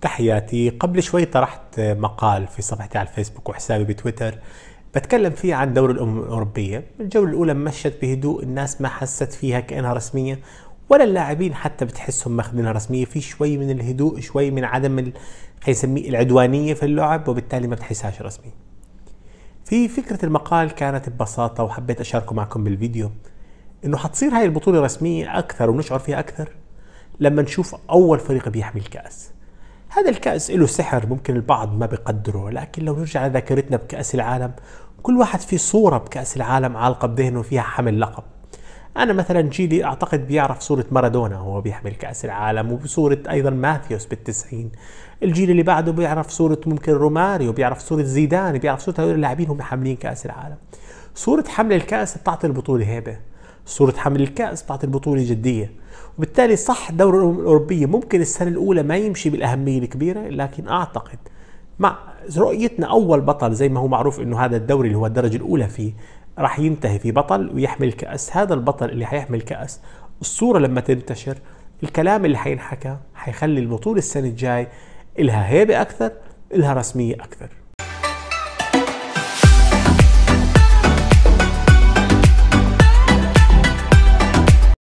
تحياتي قبل شوي طرحت مقال في صفحتي على الفيسبوك وحسابي بتويتر بتكلم فيه عن دور الأمم الأوروبية الجولة الأولى مشت بهدوء الناس ما حست فيها كأنها رسمية ولا اللاعبين حتى بتحسهم ماخذينها رسمية في شوي من الهدوء شوي من عدم ال... حيسميه العدوانية في اللعب وبالتالي ما بتحسهاش رسمية في فكرة المقال كانت ببساطة وحبيت أشاركه معكم بالفيديو إنه حتصير هاي البطولة رسمية أكثر ونشعر فيها أكثر لما نشوف أول فريق بيحمل الكأس هذا الكأس له سحر ممكن البعض ما بقدره لكن لو نرجع لذاكرتنا بكأس العالم كل واحد في صورة بكأس العالم عالقة بذهنه فيها حمل لقب أنا مثلا جيلي أعتقد بيعرف صورة مارادونا وهو بيحمل كأس العالم وصورة أيضا ماثيوس بالتسعين الجيل اللي بعده بيعرف صورة ممكن روماريو بيعرف صورة زيدان بيعرف صورة هؤلاء اللاعبين هم حاملين كأس العالم صورة حمل الكأس بتعطي البطولة هيبة صورة حمل الكأس بتاعت البطولة جدية وبالتالي صح دور الأوروبية ممكن السنة الأولى ما يمشي بالأهمية الكبيرة لكن أعتقد مع رؤيتنا أول بطل زي ما هو معروف إنه هذا الدوري اللي هو الدرجة الأولى فيه راح ينتهي في بطل ويحمل كأس هذا البطل اللي حيحمل كأس الصورة لما تنتشر الكلام اللي حينحكى حيخلي البطولة السنة الجاي إلها هيبة أكثر إلها رسمية أكثر